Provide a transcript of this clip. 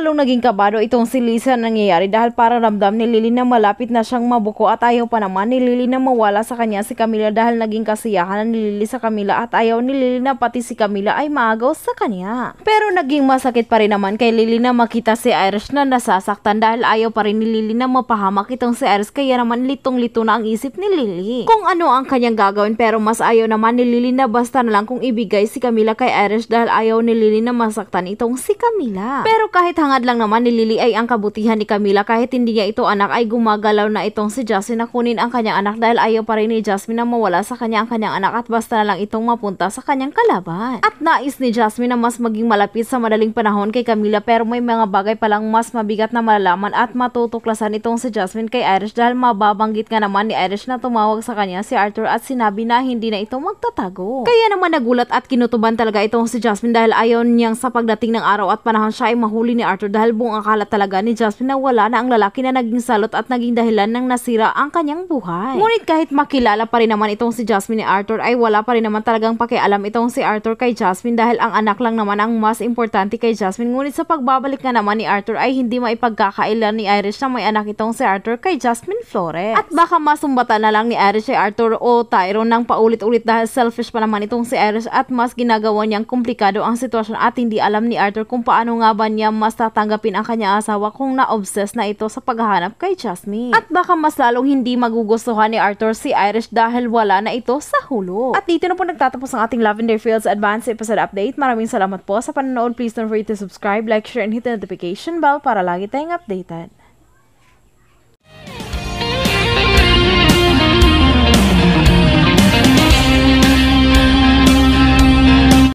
Lalong naging kabado itong si Lisa nangyayari dahil para ramdam ni Lily na malapit na siyang mabuko at ayaw pa naman ni Lily na mawala sa kanya si Camila dahil naging kasiyahan ni Lily sa Camila at ayaw ni Lily na pati si Camila ay maagaw sa kanya. Pero naging masakit pa rin naman kay Lily na makita si Iris na nasasaktan dahil ayaw pa rin ni Lily na mapahamak itong si Iris kaya naman litong-lito na ang isip ni Lily. Kung ano ang kanyang gagawin pero mas ayaw naman ni Lily na basta na lang kung ibigay si Camila kay Iris dahil ayaw ni Lily na masaktan itong si Camila. Pero kahit hang adlang naman ni Lily ay ang kabutihan ni Camila kahit hindi niya ito anak ay gumagalaw na itong si Jasmine na kunin ang kanyang anak dahil ayaw pa rin ni Jasmine na mawala sa kanya ang kanyang anak at basta na lang itong mapunta sa kanyang kalaban. At nais ni Jasmine na mas maging malapit sa madaling panahon kay Camila pero may mga bagay palang mas mabigat na malalaman at matutuklasan itong si Jasmine kay Irish dahil mababanggit nga naman ni Irish na tumawag sa kanya si Arthur at sinabi na hindi na ito magtatago. Kaya naman nagulat at kinutuban talaga itong si Jasmine dahil ayaw niyang sa pagdating ng araw at panahon siya ay mahuli ni Arthur dahil buong akala talaga ni Jasmine na wala na ang lalaki na naging salot at naging dahilan ng nasira ang kanyang buhay. Ngunit kahit makilala pa rin naman itong si Jasmine ni Arthur ay wala pa rin naman talagang pakialam itong si Arthur kay Jasmine dahil ang anak lang naman ang mas importante kay Jasmine. Ngunit sa pagbabalik na naman ni Arthur ay hindi maipagkakailan ni Irish na may anak itong si Arthur kay Jasmine Flores. At baka masumbatan na lang ni Irish si Arthur o Tyrone ng paulit-ulit dahil selfish pa naman itong si Irish at mas ginagawa niyang komplikado ang sitwasyon at hindi alam ni Arthur kung paano nga ba niya mas tatanggapin ang kanya asawa kung na-obsess na ito sa paghahanap kay Jasmine. At baka mas lalong hindi magugustuhan ni Arthur si Irish dahil wala na ito sa hulo. At dito na po nagtatapos ang ating Lavender Fields Advanced Episode Update. Maraming salamat po sa panonood. Please don't forget to subscribe, like, share, and hit the notification bell para lagi tayong updated.